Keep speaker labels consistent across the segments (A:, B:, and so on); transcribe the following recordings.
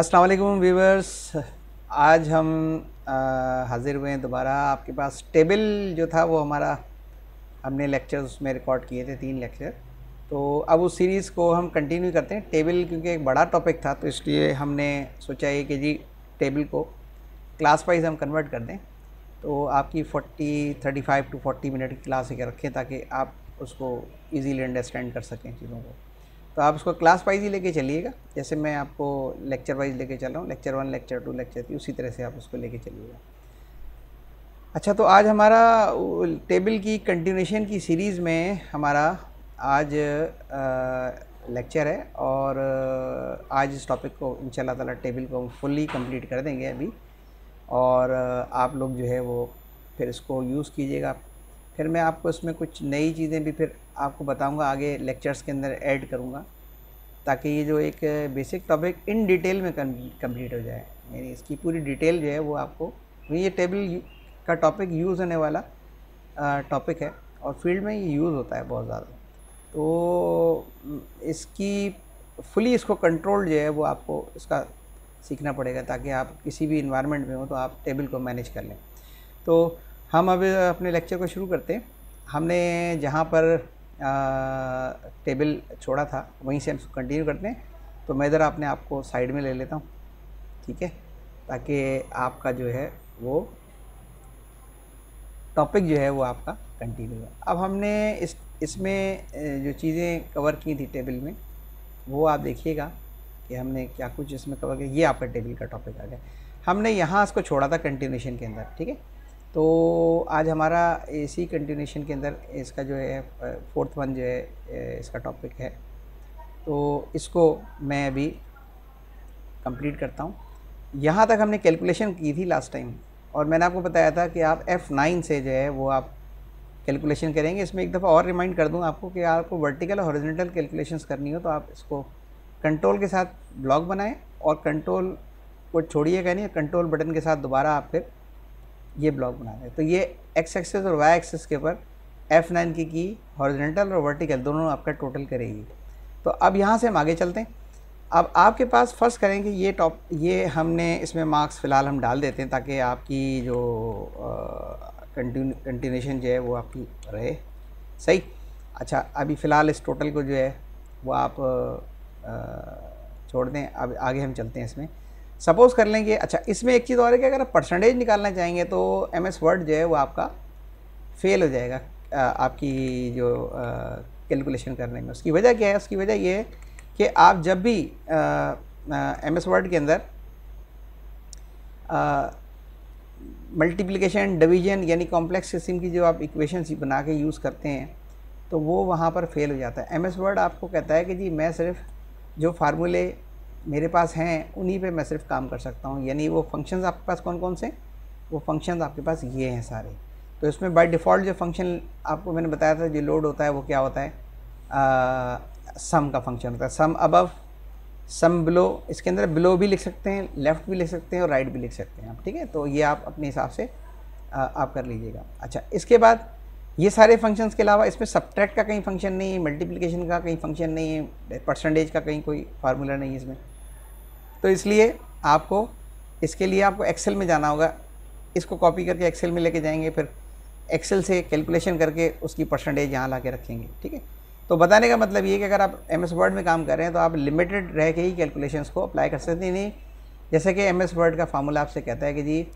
A: अस्सलाम वालेकुम व्यूवर्स आज हम हाज़िर हुए हैं दोबारा आपके पास टेबल जो था वो हमारा हमने लेक्चर उसमें रिकॉर्ड किए थे तीन लेक्चर तो अब उस सीरीज़ को हम कंटिन्यू करते हैं टेबल क्योंकि एक बड़ा टॉपिक था तो इसलिए हमने सोचा है कि जी टेबल को क्लास वाइज हम कन्वर्ट कर दें तो आपकी 40, 35 टू 40 मिनट की क्लास एक रखें ताकि आप उसको ईजीली अंडरस्टैंड कर सकें चीज़ों को तो आप उसको क्लास वाइज ही लेके चलिएगा जैसे मैं आपको लेक्चर वाइज लेके चल रहा हूँ lecture one lecture two lecture three उसी तरह से आप उसको लेके चलिएगा अच्छा तो आज हमारा टेबल की कंटिन्यूशन की सीरीज़ में हमारा आज लेक्चर है और आज इस टॉपिक को इन ताला टेबल को हम फुल्ली कंप्लीट कर देंगे अभी और आप लोग जो है वो फिर इसको यूज़ कीजिएगा फिर मैं आपको इसमें कुछ नई चीज़ें भी फिर आपको बताऊंगा आगे लेक्चर्स के अंदर ऐड करूंगा ताकि ये जो एक बेसिक टॉपिक इन डिटेल में कंप्लीट हो जाए यानी इसकी पूरी डिटेल जो है वो आपको ये टेबल का टॉपिक यूज़ होने वाला टॉपिक है और फील्ड में ये यूज़ होता है बहुत ज़्यादा तो इसकी फुली इसको कंट्रोल जो है वो आपको इसका सीखना पड़ेगा ताकि आप किसी भी इन्वायरमेंट में हो तो आप टेबल को मैनेज कर लें तो हम अब अपने लेक्चर को शुरू करते हैं हमने जहाँ पर आ, टेबल छोड़ा था वहीं से हम कंटिन्यू करते हैं तो मैं इधर आपने आपको साइड में ले लेता हूँ ठीक है ताकि आपका जो है वो टॉपिक जो है वो आपका कंटिन्यू है अब हमने इस इसमें जो चीज़ें कवर की थी टेबल में वो आप देखिएगा कि हमने क्या कुछ इसमें कवर किया ये आपका टेबल का टॉपिक आ गया हमने यहाँ इसको छोड़ा था कंटिन्यूशन के अंदर ठीक है तो आज हमारा इसी कंटिन्यूशन के अंदर इसका जो है फोर्थ वन जो है इसका टॉपिक है तो इसको मैं अभी कंप्लीट करता हूँ यहाँ तक हमने कैलकुलेशन की थी लास्ट टाइम और मैंने आपको बताया था कि आप F9 से जो है वो आप कैलकुलेशन करेंगे इसमें एक दफ़ा और रिमाइंड कर दूँ आपको कि आपको वर्टिकल और हॉरिजेंटल कैलकुलेशंस करनी हो तो आप इसको कंट्रोल के साथ ब्लॉक बनाएं और कंट्रोल को छोड़िएगा नहीं कंट्रोल बटन के साथ दोबारा आप फिर ये ब्लॉक बना दें तो ये एक्स एक्सेस और वाई एक्सेस के ऊपर एफ़ नाइन की की हॉरिजेंटल और वर्टिकल दोनों आपका टोटल करेगी तो अब यहाँ से हम आगे चलते हैं अब आपके पास फ़र्स्ट करें कि ये टॉप ये हमने इसमें मार्क्स फ़िलहाल हम डाल देते हैं ताकि आपकी जो कंटिन्यूशन जो है वो आपकी रहे सही अच्छा अभी फ़िलहाल इस टोटल को जो है वो आप आ, छोड़ दें अब आगे हम चलते हैं इसमें सपोज़ कर लेंगे अच्छा इसमें एक चीज़ और है कि अगर आप परसेंटेज निकालना चाहेंगे तो एम एस वर्ड जो है वो आपका फेल हो जाएगा आपकी जो कैलकुलेशन करने में उसकी वजह क्या है उसकी वजह ये है कि आप जब भी एम एस वर्ड के अंदर मल्टीप्लिकेशन डिवीजन यानी कॉम्प्लेक्स किस्म की जो आप इक्वेशन बना के यूज़ करते हैं तो वो वहाँ पर फेल हो जाता है एम एस वर्ड आपको कहता है कि जी मैं सिर्फ जो फार्मूले मेरे पास हैं उन्हीं पे मैं सिर्फ काम कर सकता हूँ यानी वो फंक्शंस आपके पास कौन कौन से वो फंक्शंस आपके पास ये हैं सारे तो इसमें बाय डिफ़ॉल्ट जो फंक्शन आपको मैंने बताया था जो लोड होता है वो क्या होता है आ, सम का फंक्शन होता है सम अबव सम बिलो इसके अंदर बिलो भी लिख सकते हैं लेफ़्ट भी लिख सकते हैं और राइट right भी लिख सकते हैं आप ठीक है तो ये आप अपने हिसाब से आ, आप कर लीजिएगा अच्छा इसके बाद ये सारे फंक्शंस के अलावा इसमें सब्ट्रैक्ट का कहीं फंक्शन नहीं है मल्टीप्लिकेशन का कहीं फंक्शन नहीं है परसेंटेज का कहीं कोई फार्मूला नहीं है इसमें तो इसलिए आपको इसके लिए आपको एक्सेल में जाना होगा इसको कॉपी करके एक्सेल में लेके जाएंगे फिर एक्सेल से कैलकुलेशन करके उसकी परसेंटेज यहाँ ला के रखेंगे ठीक है तो बताने का मतलब ये कि अगर आप एम एस वर्ड में काम कर रहे हैं तो आप लिमिटेड रह के ही कैलकुलेशन को अप्लाई कर सकते हैं नहीं जैसे कि एम एस वर्ड का फार्मूला आपसे कहता है कि जी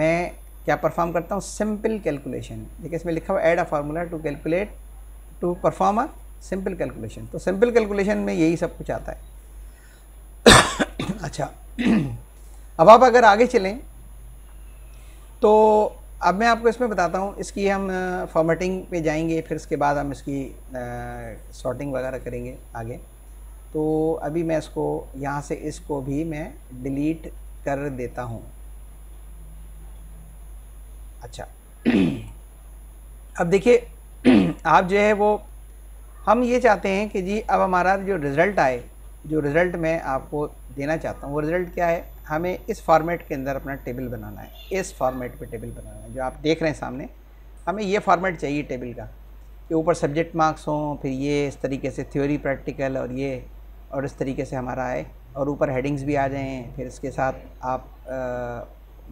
A: मैं क्या परफॉर्म करता हूँ सिंपल कैलकुलेशन देखिए इसमें लिखा हुआ add a formula to calculate to perform a simple calculation तो सिंपल कैलकुलेशन में यही सब कुछ आता है अच्छा अब आप अगर आगे चलें तो अब मैं आपको इसमें बताता हूँ इसकी हम फॉर्मेटिंग पे जाएंगे फिर इसके बाद हम इसकी सॉर्टिंग वगैरह करेंगे आगे तो अभी मैं इसको यहाँ से इसको भी मैं डिलीट कर देता हूँ अच्छा अब देखिए आप जो है वो हम ये चाहते हैं कि जी अब हमारा जो रिज़ल्ट आए जो रिज़ल्ट मैं आपको देना चाहता हूँ वो रिज़ल्ट क्या है हमें इस फॉर्मेट के अंदर अपना टेबल बनाना है इस फॉर्मेट पे टेबल बनाना है जो आप देख रहे हैं सामने हमें ये फॉर्मेट चाहिए टेबल का कि ऊपर सब्जेक्ट मार्क्स हों फिर ये इस तरीके से थ्योरी प्रैक्टिकल और ये और इस तरीके से हमारा आए और ऊपर हेडिंग्स भी आ जाएँ फिर इसके साथ आप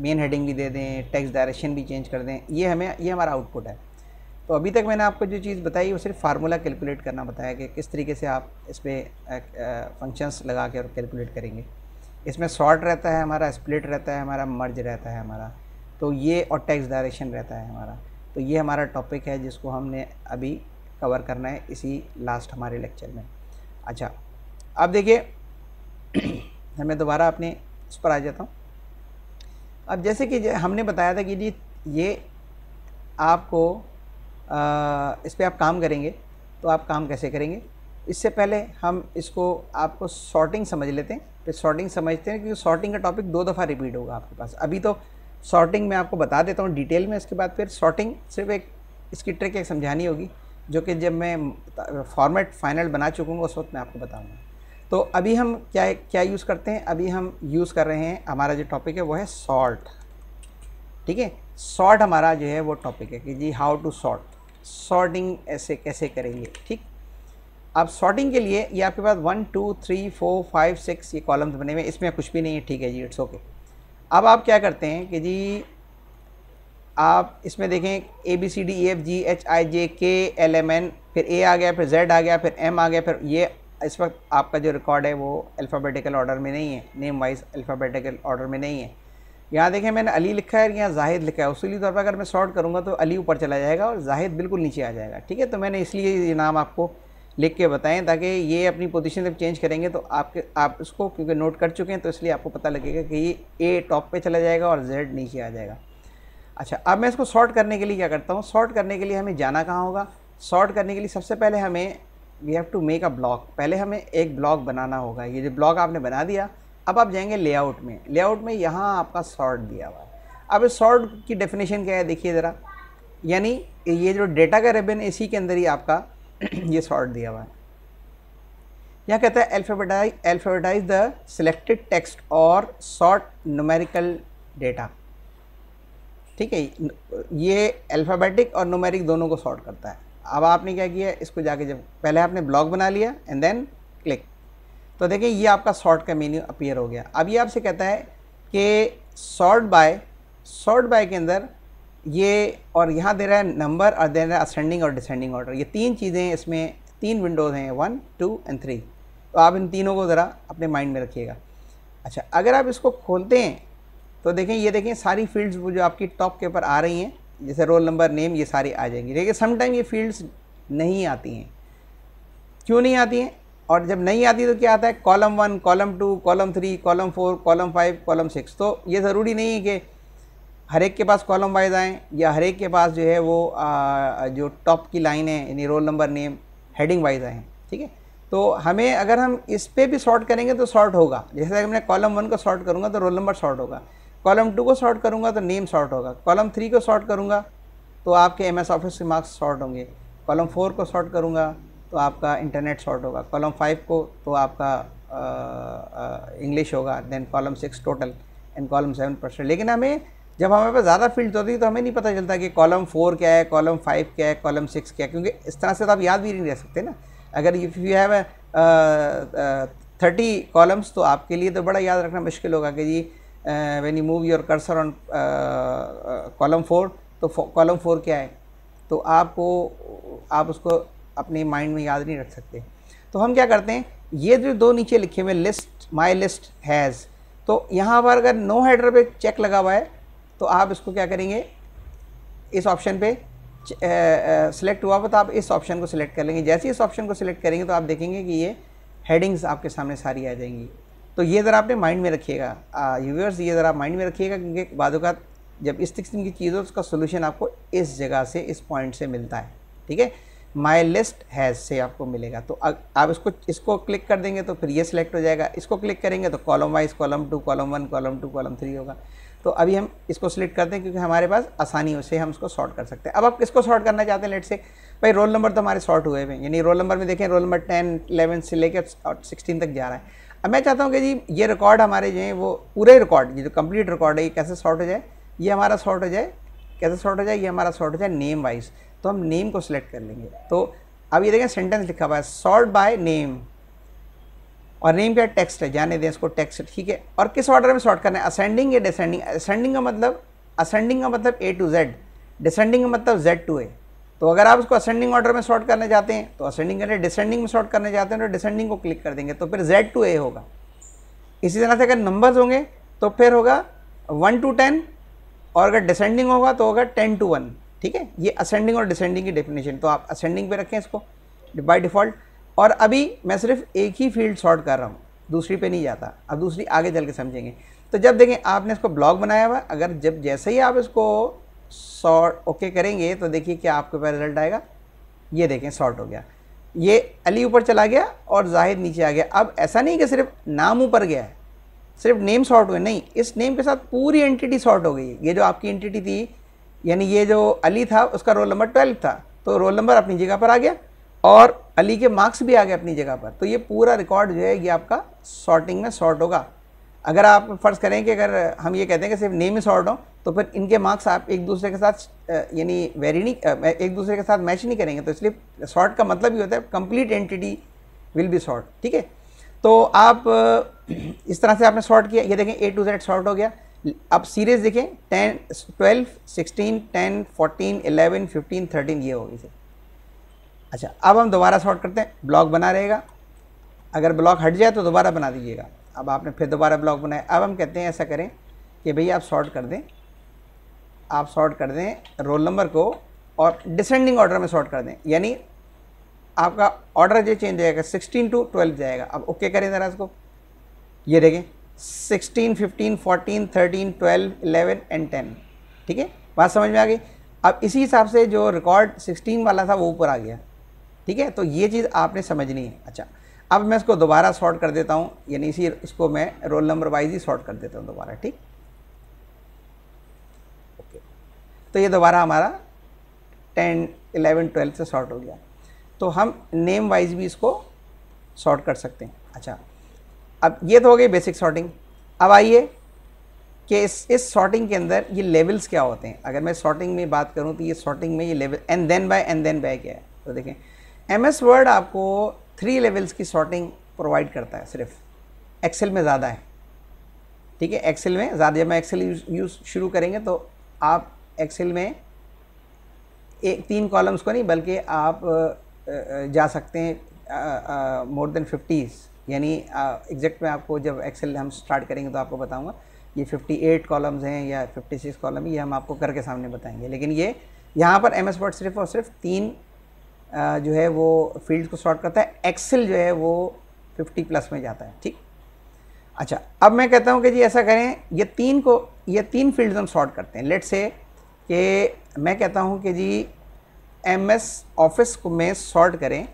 A: मेन हेडिंग भी दे दें टेक्स डायरेक्शन भी चेंज कर दें ये हमें ये हमारा आउटपुट है तो अभी तक मैंने आपको जो चीज़ बताई वो सिर्फ फार्मूला कैलकुलेट करना बताया कि किस तरीके से आप इस पर फंक्शंस लगा के और कैलकुलेट करेंगे इसमें शॉर्ट रहता है हमारा स्प्लिट रहता है हमारा मर्ज रहता है हमारा तो ये और टैक्स डायरेक्शन रहता है हमारा तो ये हमारा टॉपिक है जिसको हमने अभी कवर करना है इसी लास्ट हमारे लेक्चर में अच्छा अब देखिए मैं दोबारा अपने इस पर आ जाता हूँ अब जैसे कि हमने बताया था कि जी ये आपको इस पर आप काम करेंगे तो आप काम कैसे करेंगे इससे पहले हम इसको आपको सॉर्टिंग समझ लेते हैं फिर सॉर्टिंग समझते हैं क्योंकि सॉर्टिंग का टॉपिक दो दफ़ा रिपीट होगा आपके पास अभी तो सॉर्टिंग मैं आपको बता देता हूँ डिटेल में इसके बाद फिर सॉर्टिंग सिर्फ एक इसकी ट्रिक एक समझानी होगी जो कि जब मैं फॉर्मेट फाइनल बना चुकूँगा उस वक्त मैं आपको बताऊँगा तो अभी हम क्या क्या यूज़ करते हैं अभी हम यूज़ कर रहे हैं हमारा जो टॉपिक है वो है सॉर्ट ठीक है सॉर्ट हमारा जो है वो टॉपिक है कि जी हाउ टू सॉर्ट सॉर्टिंग ऐसे कैसे करेंगे ठीक अब सॉर्टिंग के लिए ये आपके पास one two three four five six ये कॉलम्स बने हुए इसमें कुछ भी नहीं है ठीक है जी इट्स ओके अब आप क्या करते हैं कि जी आप इसमें देखें A B C D E F G H I J K L M N फिर ए आ गया फिर जेड आ गया फिर एम आ गया फिर ये इस वक्त आपका जो रिकॉर्ड है वो अल्फ़ाबेटिकल ऑर्डर में नहीं है नेम वाइज अल्फ़ाबेटिकल ऑर्डर में नहीं है यहाँ देखें मैंने अली लिखा है और यहाँ जाहिद लिखा है उसूली तौर पर अगर मैं शॉर्ट करूँगा तो अली ऊपर चला जाएगा और जाहिद बिल्कुल नीचे आ जाएगा ठीक है तो मैंने इसलिए ये नाम आपको लिख के बताएं ताकि ये अपनी पोजीशन जब चेंज करेंगे तो आपके आप इसको क्योंकि नोट कर चुके हैं तो इसलिए आपको पता लगेगा कि ये ए टॉप पर चला जाएगा और जेड नीचे आ जाएगा अच्छा अब मैं इसको शॉर्ट करने के लिए क्या करता हूँ शॉर्ट करने के लिए हमें जाना कहाँ होगा शॉर्ट करने के लिए सबसे पहले हमें we have to make a block पहले हमें एक ब्लॉक बनाना होगा ये जो ब्लॉक आपने बना दिया अब आप जाएंगे लेआउट में लेआउट में यहाँ आपका सॉर्ट दिया हुआ है अब इस सॉर्ट की डेफिनेशन क्या है देखिए ज़रा यानी ये जो डेटा का रिबन इसी के अंदर ही आपका ये सॉर्ट दिया हुआ है यहाँ कहता है alphabetize alphabetize the selected text और सॉर्ट नोमेरिकल डेटा ठीक है ये अल्फ़ाबेटिक और नुमेरिक दोनों को सॉर्ट करता है अब आपने क्या किया इसको जाके जब पहले आपने ब्लॉग बना लिया एंड देन क्लिक तो देखें ये आपका सॉर्ट का मेन्यू अपीयर हो गया अब ये आपसे कहता है कि सॉर्ट बाय सॉर्ट बाय के अंदर ये और यहाँ दे रहा है नंबर और दे रहा है असेंडिंग और डिसेंडिंग ऑर्डर ये तीन चीज़ें इसमें तीन विंडोज़ हैं वन टू एंड थ्री तो आप इन तीनों को ज़रा अपने माइंड में रखिएगा अच्छा अगर आप इसको खोलते हैं तो देखें ये देखें सारी फील्ड्स वो जो आपकी टॉप के ऊपर आ रही हैं जैसे रोल नंबर नेम ये सारी आ जाएंगी देखिए समटाइम ये फील्ड्स नहीं आती हैं क्यों नहीं आती हैं और जब नहीं आती तो क्या आता है column one column two column three column four column five column six तो ये ज़रूरी नहीं है कि हर एक के पास कॉलम वाइज आएँ या हर एक के पास जो है वो आ, जो टॉप की लाइन है यानी roll number name heading wise आएँ ठीक है तो हमें अगर हम इस पर भी शॉर्ट करेंगे तो शॉर्ट होगा जैसे अगर मैं कॉलम वन को शॉर्ट करूँगा तो रोल नंबर शॉर्ट होगा कॉलम टू को शॉर्ट करूँगा तो नेम शॉर्ट होगा कॉलम थ्री को शॉर्ट करूँगा तो आपके एम एस ऑफिस के मार्क्स शॉर्ट होंगे कॉलम फोर को शॉर्ट करूँगा तो आपका इंटरनेट शॉर्ट होगा कॉलम फाइव को तो आपका इंग्लिश होगा then column six total and column seven percent लेकिन हमें जब हमारे पास ज़्यादा फील्ड होती है तो हमें नहीं पता चलता कि कॉलम फोर क्या है कॉलम फाइव क्या है कॉलम सिक्स क्या है क्योंकि इस तरह से तो आप याद भी नहीं रह सकते ना अगर if you have thirty columns तो आपके लिए तो बड़ा याद रखना मुश्किल होगा कि जी when you move your cursor on column four तो कॉलम फोर क्या है तो आपको आप उसको अपने माइंड में याद नहीं रख सकते तो हम क्या करते हैं ये जो दो नीचे लिखे हुए लिस्ट माई लिस्ट हैज़ तो यहाँ पर अगर नो हेडर पे चेक लगा हुआ है तो आप इसको क्या करेंगे इस ऑप्शन पे सिलेक्ट हुआ तो आप इस ऑप्शन को सिलेक्ट कर लेंगे जैसे इस ऑप्शन को सिलेक्ट करेंगे तो आप देखेंगे कि ये हेडिंग्स आपके सामने सारी आ जाएंगी तो ये ज़रा आपने माइंड में रखिएगा यूवर्स ये ज़रा माइंड में रखिएगा क्योंकि बाद जब इस किस्म की चीज़ हो उसका सोल्यूशन आपको इस जगह से इस पॉइंट से मिलता है ठीक है माई लिस्ट हैज़ से आपको मिलेगा तो आप इसको इसको क्लिक कर देंगे तो फिर ये सिलेक्ट हो जाएगा इसको क्लिक करेंगे तो column wise column two column one column two column three होगा तो अभी हम इसको सिलेक्ट करते हैं क्योंकि हमारे पास आसानी से हम इसको शॉर्ट कर सकते हैं अब आप किसको शॉर्ट करना चाहते हैं लेट से भाई रोल नंबर तो हमारे शॉर्ट हुए हुए हैं यानी रोल नंबर में देखें रोल नंबर टेन इलेवन से लेकर सिक्सटीन तक जा रहा है अब मैं चाहता हूँ कि जी ये रिकॉर्ड हमारे जो है वो पूरे रिकॉर्ड ये जो कंप्लीट रिकॉर्ड है ये कैसे शॉर्ट हो जाए ये हमारा शॉर्ट हो जाए कैसे शॉर्ट हो जाए ये हमारा शॉर्ट हो जाए नेम वाइज तो हम नेम को सिलेक्ट कर लेंगे तो अब ये देखें सेंटेंस लिखा हुआ है सॉर्ट बाय नेम और नेम क्या टेक्स्ट है जाने दें इसको टेक्स्ट ठीक है और किस ऑर्डर में सॉर्ट करना है असेंडिंग या डिसेंडिंग असेंडिंग का मतलब असेंडिंग का मतलब ए टू जेड डिसेंडिंग का मतलब जेड टू ए तो अगर आप उसको असेंडिंग ऑर्डर में सॉर्ट करने जाते हैं तो असेंडिंग करें डिसेंडिंग में सॉर्ट करने जाते हैं तो डिसेंडिंग को क्लिक कर देंगे तो फिर जेड टू ए होगा इसी तरह से अगर नंबर्स होंगे तो फिर होगा वन टू टेन और अगर डिसेंडिंग होगा तो होगा टेन टू वन ठीक है ये असेंडिंग और डिसेंडिंग की डेफिनेशन तो आप असेंडिंग पे रखें इसको बाई डिफ़ॉल्ट और अभी मैं सिर्फ एक ही फील्ड शॉर्ट कर रहा हूँ दूसरी पे नहीं जाता अब दूसरी आगे चल के समझेंगे तो जब देखें आपने इसको ब्लॉग बनाया हुआ अगर जब जैसे ही आप इसको सॉर्ट ओके करेंगे तो देखिए क्या आपके पास रिजल्ट आएगा ये देखें सॉर्ट हो गया ये अली ऊपर चला गया और जाहिद नीचे आ गया अब ऐसा नहीं कि सिर्फ नाम ऊपर गया है सिर्फ नेम सॉर्ट हुए नहीं इस नेम के साथ पूरी एंटिटी सॉर्ट हो गई ये जो आपकी एंटिटी थी यानी ये जो अली था उसका रोल नंबर ट्वेल्व था तो रोल नंबर अपनी जगह पर आ गया और अली के मार्क्स भी आ गए अपनी जगह पर तो ये पूरा रिकॉर्ड जो है ये आपका सॉर्टिंग में सॉर्ट होगा अगर आप फ़र्ज़ करें कि अगर हम ये कहते हैं कि सिर्फ नेम ही सॉर्ट हो तो फिर इनके मार्क्स आप एक दूसरे के साथ यानी वेरी नहीं एक दूसरे के साथ मैच नहीं करेंगे तो इसलिए सॉर्ट का मतलब ही होता है complete entity will be sort ठीक है तो आप इस तरह से आपने सॉर्ट किया ये देखें ए टू जेड सॉर्ट हो गया अब सीरीज देखें ten twelve sixteen ten fourteen eleven fifteen thirteen ये होगी सर अच्छा अब हम दोबारा शॉर्ट करते हैं ब्लॉक बना रहेगा अगर ब्लॉक हट जाए तो दोबारा बना दीजिएगा अब आपने फिर दोबारा ब्लॉक बनाया अब हम कहते हैं ऐसा करें कि भैया आप शॉर्ट कर दें आप शॉर्ट कर दें रोल नंबर को और डिसेंडिंग ऑर्डर में शॉर्ट कर दें यानी आपका ऑर्डर जो चेंज जाएगा सिक्सटीन टू ट्वेल्व जाएगा अब ओके करें ज़रा इसको ये देखें sixteen fifteen fourteen thirteen twelve eleven and ten ठीक है बात समझ में आ गई अब इसी हिसाब से जो रिकॉर्ड सिक्सटीन वाला था वो ऊपर आ गया ठीक है तो ये चीज़ आपने समझनी है अच्छा अब मैं इसको दोबारा सॉर्ट कर देता हूँ यानी इसी इसको मैं रोल नंबर वाइज ही सॉर्ट कर देता हूँ दोबारा ठीक ओके तो ये दोबारा हमारा टेन इलेवन ट्वेल्थ से सॉर्ट हो गया तो हम नेम वाइज भी इसको सॉर्ट कर सकते हैं अच्छा अब ये तो हो गई बेसिक सॉर्टिंग अब आइए कि इस इस सॉर्टिंग के अंदर ये लेवल्स क्या होते हैं अगर मैं सॉर्टिंग में बात करूँ तो ये सॉर्टिंग में ये level and then by and then by क्या है तो देखें एम एस वर्ड आपको थ्री लेवल्स की सॉर्टिंग प्रोवाइड करता है सिर्फ एक्सेल में ज़्यादा है ठीक है एक्सेल में ज़्यादा जब मैं एक्सेल यूज़ शुरू करेंगे तो आप एक्सेल में एक तीन कॉलम्स को नहीं बल्कि आप जा सकते हैं मोर देन फिफ्टीज़ यानी एग्जैक्ट में आपको जब एक्सेल हम स्टार्ट करेंगे तो आपको बताऊँगा ये 58 कॉलम्स हैं या 56 कॉलम ये हम आपको करके सामने बताएंगे लेकिन ये यहाँ पर एम एस वर्ड सिर्फ और सिर्फ तीन आ, जो है वो फील्ड को सॉर्ट करता है एक्सेल जो है वो 50 प्लस में जाता है ठीक अच्छा अब मैं कहता हूँ कि जी ऐसा करें ये तीन को ये तीन फील्ड हम सॉर्ट करते हैं लेट से कि मैं कहता हूँ कि जी एम एस ऑफिस को मैं सॉर्ट करें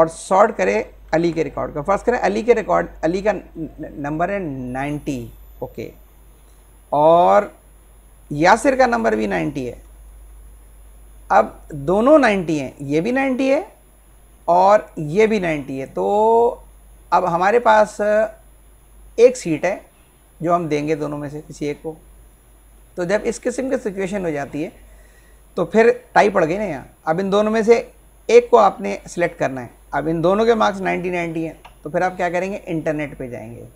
A: और सॉर्ट करें अली के रिकॉर्ड का फर्स्ट करें अली के रिकॉर्ड अली का नंबर है नाइन्टी ओके और यासिर का नंबर भी नाइन्टी है अब दोनों नाइन्टी हैं ये भी नाइन्टी है और ये भी नाइन्टी है तो अब हमारे पास एक सीट है जो हम देंगे दोनों में से किसी एक को तो जब इस किस्म की सिचुएशन हो जाती है तो फिर टाई पड़ गई ना यहाँ अब इन दोनों में से एक को आपने सेलेक्ट करना है अब इन दोनों के मार्क्स 90 90 हैं तो फिर आप क्या करेंगे इंटरनेट पे जाएंगे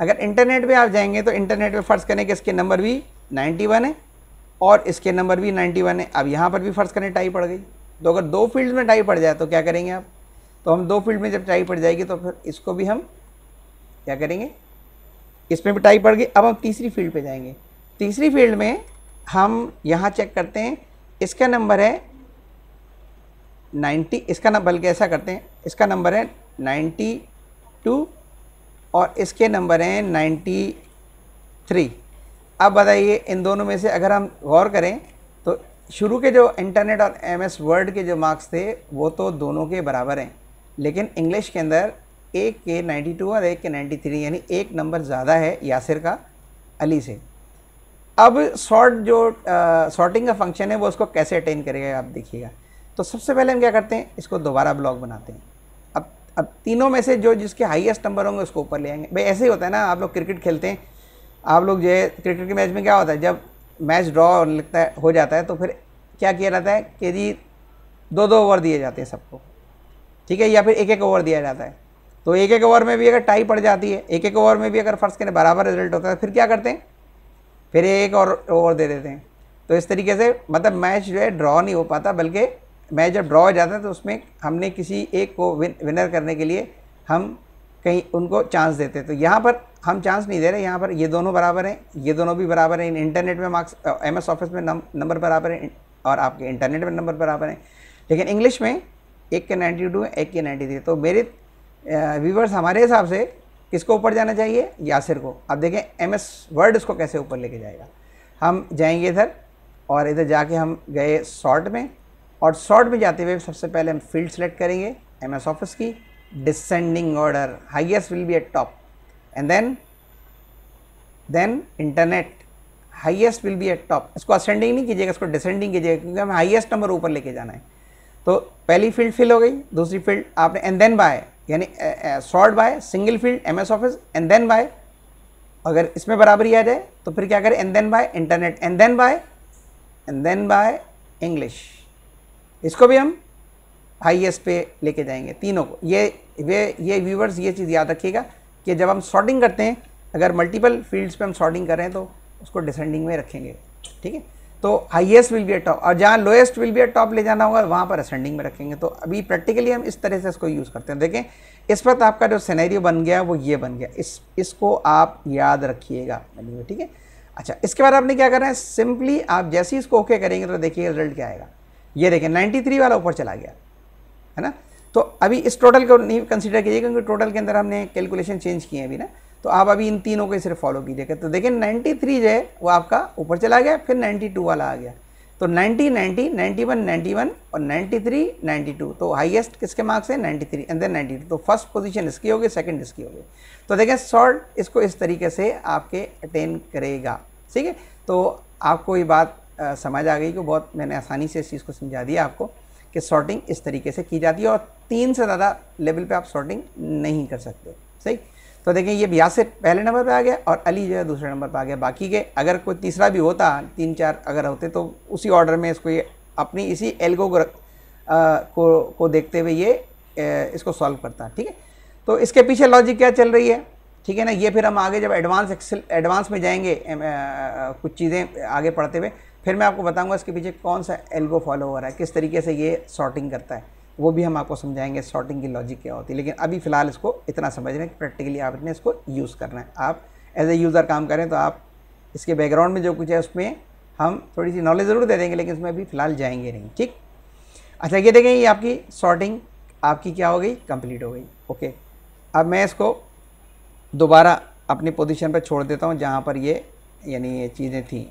A: अगर इंटरनेट पे आप जाएंगे तो इंटरनेट पे फ़र्ज़ करें कि इसके नंबर भी 91 है और इसके नंबर भी 91 है अब यहाँ पर भी फ़र्ज़ करें टाई पड़ गई तो अगर दो फील्ड में टाई पड़ जाए तो क्या करेंगे आप तो हम दो फील्ड में जब टाई पड़ जाएगी तो फिर इसको भी हम क्या करेंगे इसमें भी टाई पड़ गई अब हम तीसरी फील्ड पर जाएंगे तीसरी फील्ड में हम यहाँ चेक करते हैं इसका नंबर है 90 इसका ना बल्कि ऐसा करते हैं इसका नंबर है 92 और इसके नंबर हैं 93 अब बताइए इन दोनों में से अगर हम गौर करें तो शुरू के जो इंटरनेट और एमएस वर्ड के जो मार्क्स थे वो तो दोनों के बराबर हैं लेकिन इंग्लिश के अंदर एक के 92 और एक के 93 यानी एक नंबर ज़्यादा है यासिर का अली से अब सॉर्ट जो सॉर्टिंग का फंक्शन है वो उसको कैसे अटेन करेगा आप देखिएगा तो सबसे पहले हम क्या करते हैं इसको दोबारा ब्लॉग बनाते हैं अब तीनों में से जो जिसके हाईएस्ट नंबर होंगे उसको ऊपर ले आएंगे भाई ऐसे ही होता है ना आप लोग क्रिकेट खेलते हैं आप लोग जो है क्रिकेट के मैच में क्या होता है जब मैच ड्रॉ लगता है हो जाता है तो फिर क्या किया जाता है कि जी दो दो ओवर दिए जाते हैं सबको ठीक है या फिर एक एक ओवर दिया जाता है तो एक एक ओवर में भी अगर टाई पड़ जाती है एक एक ओवर में भी अगर फर्स्ट के बराबर रिजल्ट होता है तो फिर क्या करते हैं फिर एक और ओवर दे देते हैं तो इस तरीके से मतलब मैच जो है ड्रॉ नहीं हो पाता बल्कि मैच जब ड्रॉ हो जाता है तो उसमें हमने किसी एक को विन, विनर करने के लिए हम कहीं उनको चांस देते तो यहाँ पर हम चांस नहीं दे रहे यहाँ पर ये दोनों बराबर हैं ये दोनों भी बराबर हैं इंटरनेट में मार्क्स एम एस ऑफिस में नंबर बराबर हैं और आपके इंटरनेट में नंबर बराबर हैं लेकिन इंग्लिश में एक के नाइन्टी टू एक के नाइन्टी थ्री तो मेरे व्यूवर्स हमारे हिसाब से किसको ऊपर जाना चाहिए यासिर को आप देखें एम एस वर्ड इसको कैसे ऊपर लेके जाएगा हम जाएंगे इधर और इधर जाके हम गए शॉर्ट में और शॉर्ट में जाते हुए सबसे पहले हम फील्ड सेलेक्ट करेंगे एम एस ऑफिस की descending order highest will be at top and then then internet highest will be at top इसको असेंडिंग नहीं कीजिएगा इसको डिसेंडिंग कीजिएगा क्योंकि हमें हाइएस्ट नंबर ऊपर लेके जाना है तो पहली फील्ड फिल हो गई दूसरी फील्ड आपने एंड देन बाय यानी sort by single field M S Office and then by अगर इसमें बराबरी आ जाए तो फिर क्या करें and then by internet and then by and then by English इसको भी हम हाईएस्ट पे लेके जाएंगे तीनों को ये वे ये व्यूवर्स ये चीज़ याद रखिएगा कि जब हम सॉर्टिंग करते हैं अगर मल्टीपल फील्ड्स पे हम सॉर्टिंग कर रहे हैं तो उसको डिसेंडिंग में रखेंगे ठीक है तो highest will be at top और जहाँ lowest will be at top ले जाना होगा वहाँ पर असेंडिंग में रखेंगे तो अभी प्रैक्टिकली हम इस तरह से इसको यूज़ करते हैं देखें इस वक्त आपका जो सैनैरियो बन गया वो ये बन गया इस इसको आप याद रखिएगा ठीक है अच्छा इसके बाद आपने क्या करना है सिंपली आप जैसे ही इसको ओके करेंगे तो देखिए रिजल्ट क्या आएगा ये देखें 93 वाला ऊपर चला गया है ना तो अभी इस टोटल को नहीं कंसिडर कीजिए क्योंकि टोटल के अंदर हमने कैलकुलेशन चेंज किए हैं अभी ना तो आप अभी इन तीनों को सिर्फ फॉलो कीजिएगा तो देखें 93 जो है वो आपका ऊपर चला गया फिर 92 वाला आ गया तो 90 90 91 91 और 93 92 तो हाईएस्ट किसके मार्क्स है 93 एंड देन नाइन्टी तो फर्स्ट पोजीशन इसकी होगी सेकंड इसकी होगी तो देखें शॉर्ट इसको इस तरीके से आपके अटेन करेगा ठीक है तो आपको ये बात समझ आ गई कि बहुत मैंने आसानी से इस चीज़ को समझा दिया आपको कि सॉर्टिंग इस तरीके से की जाती है और तीन से ज़्यादा लेवल पे आप सॉर्टिंग नहीं कर सकते सही तो देखें ये से पहले नंबर पे आ गया और अली जो है दूसरे नंबर पे आ गया बाकी के अगर कोई तीसरा भी होता तीन चार अगर होते तो उसी ऑर्डर में इसको ये अपनी इसी एल्गो को को, को देखते हुए ये इसको सॉल्व करता ठीक है तो इसके पीछे लॉजिक क्या चल रही है ठीक है ना ये फिर हम आगे जब एडवांस एक्सेल एडवांस में जाएंगे कुछ चीज़ें आगे पढ़ते हुए फिर मैं आपको बताऊंगा इसके पीछे कौन सा एल्गो फॉलो हो रहा है किस तरीके से ये सॉर्टिंग करता है वो भी हम आपको समझाएंगे सॉर्टिंग की लॉजिक क्या होती है लेकिन अभी फ़िलहाल इसको इतना समझ रहे हैं कि प्रैक्टिकली आपने इसको यूज़ करना है आप एज ए यूज़र काम करें तो आप इसके बैकग्राउंड में जो कुछ है उसमें हम थोड़ी सी नॉलेज ज़रूर दे देंगे लेकिन इसमें अभी फ़िलहाल जाएंगे नहीं ठीक अच्छा ये देखें ये आपकी सॉर्टिंग आपकी क्या हो गई कंप्लीट हो गई ओके अब मैं इसको दोबारा अपनी पोजीशन पर छोड़ देता हूँ जहाँ पर ये यानी ये चीज़ें थी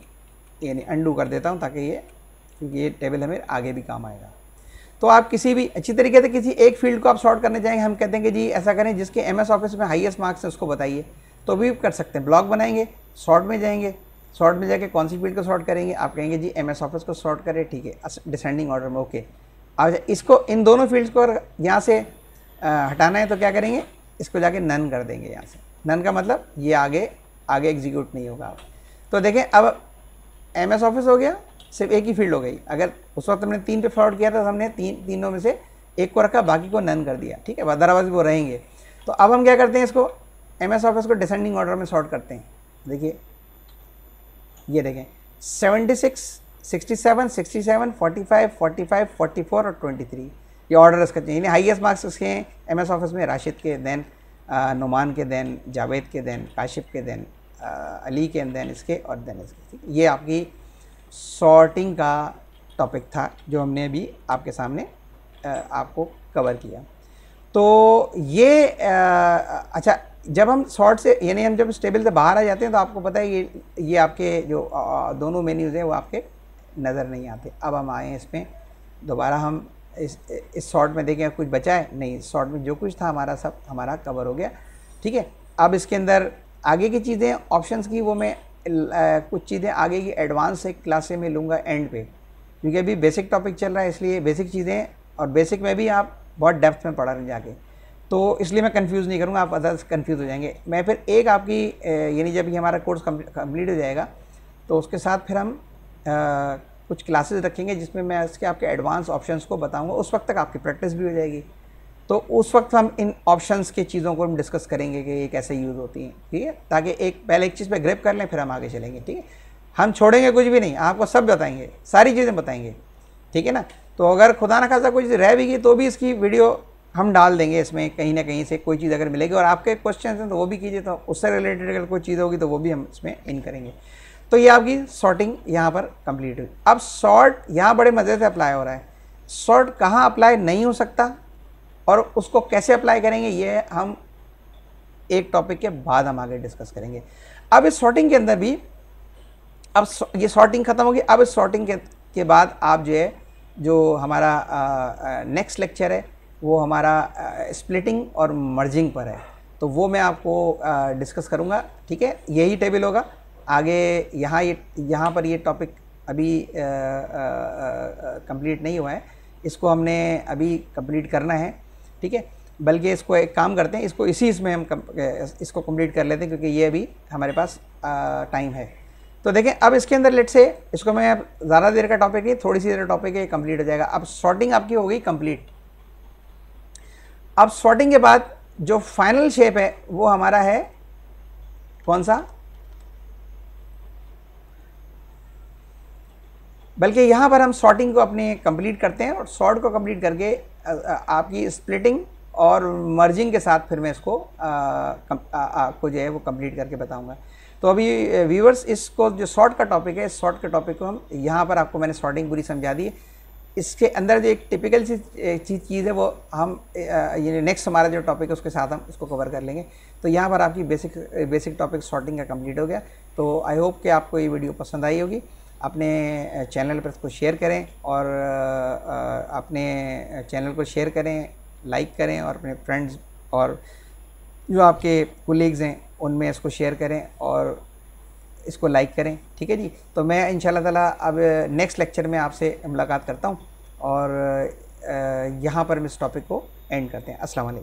A: यानी अंडू कर देता हूँ ताकि ये ये टेबल हमें आगे भी काम आएगा तो आप किसी भी अच्छी तरीके से किसी एक फील्ड को आप शॉर्ट करने जाएंगे हम कहते हैं कि जी ऐसा करें जिसके एम ऑफिस में हाइएस्ट मार्क्स हैं उसको बताइए तो भी कर सकते हैं ब्लॉग बनाएंगे शॉर्ट में जाएंगे शॉर्ट में जाके कौन सी फील्ड को शॉर्ट करेंगे आप कहेंगे जी एम एस ऑफिस को शॉर्ट करें ठीक है डिसेंडिंग ऑर्डर में ओके अब इसको इन दोनों फील्ड्स को यहाँ से हटाना है तो क्या करेंगे इसको जाके नन कर देंगे यहाँ से नन का मतलब ये आगे आगे एग्जीक्यूट नहीं होगा आप तो देखें अब एम एस ऑफिस हो गया सिर्फ एक ही फील्ड हो गई अगर उस वक्त हमने तीन पे फॉरवर्ड किया था तो हमने तीन तीनों में से एक को रखा बाकी को नन कर दिया ठीक है अदरवाइज वो रहेंगे तो अब हम क्या करते हैं इसको एम एस ऑफिस को डिसेंडिंग ऑर्डर में सॉर्ट करते हैं देखिए ये देखें seventy six sixty seven sixty seven forty five forty five forty four और ट्वेंटी थ्री ये ऑर्डर इसका चाहिए यानी हाइएस्ट मार्क्स उसके हैं एम एस ऑफिस में राशिद के दैन नुमान uh, के दैन जावेद के दैन काशिफ के दैन अली के एंड देन इसके और देन इसके ये आपकी सॉर्टिंग का टॉपिक था जो हमने अभी आपके सामने आपको कवर किया तो ये अच्छा जब हम शॉर्ट से यानी हम जब स्टेबल से बाहर आ जाते हैं तो आपको पता है ये ये आपके जो दोनों मेन्यूज़ हैं वो आपके नज़र नहीं आते अब हम आए हैं इसमें दोबारा हम इस इस शॉर्ट में देखें कुछ बचा है नहीं शॉर्ट में जो कुछ था हमारा सब हमारा कवर हो गया ठीक है अब इसके अंदर आगे की चीज़ें ऑप्शंस की वो मैं कुछ चीज़ें आगे की एडवांस एक क्लासे में लूँगा एंड पे क्योंकि अभी बेसिक टॉपिक चल रहा है इसलिए बेसिक चीज़ें और बेसिक में भी आप बहुत डेप्थ में पढ़ा रहे जाके तो इसलिए मैं कंफ्यूज नहीं करूँगा आप अदर्स कंफ्यूज हो जाएंगे मैं फिर एक आपकी यानी जब ये हमारा कोर्स कम्प्लीट हो जाएगा तो उसके साथ फिर हम आ, कुछ क्लासेस रखेंगे जिसमें मैं इसके आपके एडवांस ऑप्शंस को बताऊंगा उस वक्त तक आपकी प्रैक्टिस भी हो जाएगी तो उस वक्त हम इन ऑप्शंस की चीज़ों को हम डिस्कस करेंगे कि ये कैसे यूज़ होती हैं ठीक है ताकि एक पहले एक चीज़ पे ग्रेप कर लें फिर हम आगे चलेंगे ठीक है हम छोड़ेंगे कुछ भी नहीं आपको सब बताएंगे सारी चीज़ें बताएंगे ठीक है ना तो अगर खुदा ना खासा कुछ रह भी गई तो भी इसकी वीडियो हम डाल देंगे इसमें कहीं ना कहीं से कोई चीज़ अगर मिलेगी और आपके क्वेश्चन हैं तो वो भी कीजिए तो उससे रिलेटेड अगर कोई चीज़ होगी तो वो भी हम इसमें इन करेंगे तो ये आपकी शॉर्टिंग यहाँ पर कंप्लीट हुई अब शॉर्ट यहाँ बड़े मज़े से अप्लाई हो रहा है शॉर्ट कहाँ अप्लाई नहीं हो सकता और उसको कैसे अप्लाई करेंगे ये हम एक टॉपिक के बाद हम आगे डिस्कस करेंगे अब इस शॉर्टिंग के अंदर भी अब ये शॉर्टिंग खत्म होगी अब इस शॉर्टिंग के, के बाद आप जो है जो हमारा नेक्स्ट लेक्चर है वो हमारा स्प्लिटिंग और मर्जिंग पर है तो वो मैं आपको डिस्कस करूँगा ठीक है यही टेबल होगा आगे यहाँ ये यहाँ पर ये टॉपिक अभी कंप्लीट नहीं हुआ है इसको हमने अभी कंप्लीट करना है ठीक है बल्कि इसको एक काम करते हैं इसको इसी इसमें हम कम, इसको कंप्लीट कर लेते हैं क्योंकि ये अभी हमारे पास टाइम है तो देखें अब इसके अंदर लेट से इसको मैं अब ज़्यादा देर का टॉपिक नहीं थोड़ी सी देर का टॉपिक है कंप्लीट हो जाएगा अब शॉर्टिंग आपकी हो गई कंप्लीट अब शॉर्टिंग के बाद जो फाइनल शेप है वो हमारा है कौन सा बल्कि यहाँ पर हम शॉर्टिंग को अपने कंप्लीट करते हैं और शॉर्ट को कंप्लीट करके आपकी स्प्लिटिंग और मर्जिंग के साथ फिर मैं इसको आपको जो है वो कंप्लीट करके बताऊंगा तो अभी व्यूवर्स इसको जो शॉर्ट का टॉपिक है इस शॉर्ट के टॉपिक को हम यहाँ पर आपको मैंने शॉर्टिंग पूरी समझा दी इसके अंदर जो एक टिपिकल सी चीज़ चीज़ है वो हम ये नेक्स्ट हमारा जो टॉपिक है उसके साथ हम उसको कवर कर लेंगे तो यहाँ पर आपकी बेसिक बेसिक टॉपिक शॉर्टिंग का कंप्लीट हो गया तो आई होप कि आपको ये वीडियो पसंद आई होगी अपने चैनल पर इसको शेयर करें और अपने चैनल को शेयर करें लाइक करें और अपने फ्रेंड्स और जो आपके कोलीग्स हैं उनमें इसको शेयर करें और इसको लाइक करें ठीक है जी तो मैं इन ताला अब नेक्स्ट लेक्चर में आपसे मुलाकात करता हूँ और यहाँ पर हम इस टॉपिक को एंड करते हैं अस्सलाम